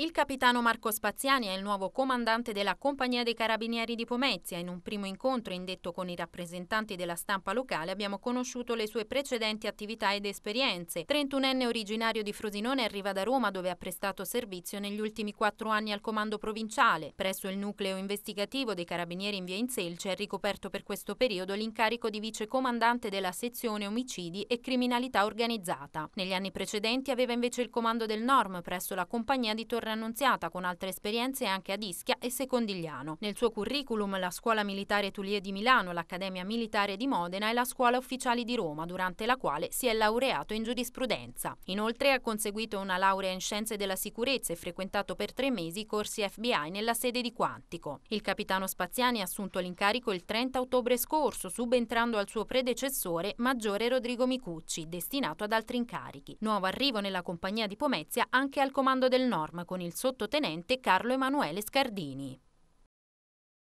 Il capitano Marco Spaziani è il nuovo comandante della Compagnia dei Carabinieri di Pomezia. In un primo incontro indetto con i rappresentanti della stampa locale abbiamo conosciuto le sue precedenti attività ed esperienze. 31enne originario di Frosinone arriva da Roma dove ha prestato servizio negli ultimi quattro anni al comando provinciale. Presso il nucleo investigativo dei Carabinieri in via Inselce ha ricoperto per questo periodo l'incarico di vicecomandante della sezione omicidi e criminalità organizzata. Negli anni precedenti aveva invece il comando del NORM presso la Compagnia di Torre Annunziata con altre esperienze anche ad Ischia e Secondigliano. Nel suo curriculum la Scuola Militare Tulie di Milano, l'Accademia Militare di Modena e la Scuola Ufficiali di Roma, durante la quale si è laureato in giurisprudenza. Inoltre ha conseguito una laurea in Scienze della Sicurezza e frequentato per tre mesi i corsi FBI nella sede di Quantico. Il capitano Spaziani ha assunto l'incarico il 30 ottobre scorso, subentrando al suo predecessore, Maggiore Rodrigo Micucci, destinato ad altri incarichi. Nuovo arrivo nella compagnia di Pomezia anche al comando del Norm, con con il sottotenente Carlo Emanuele Scardini.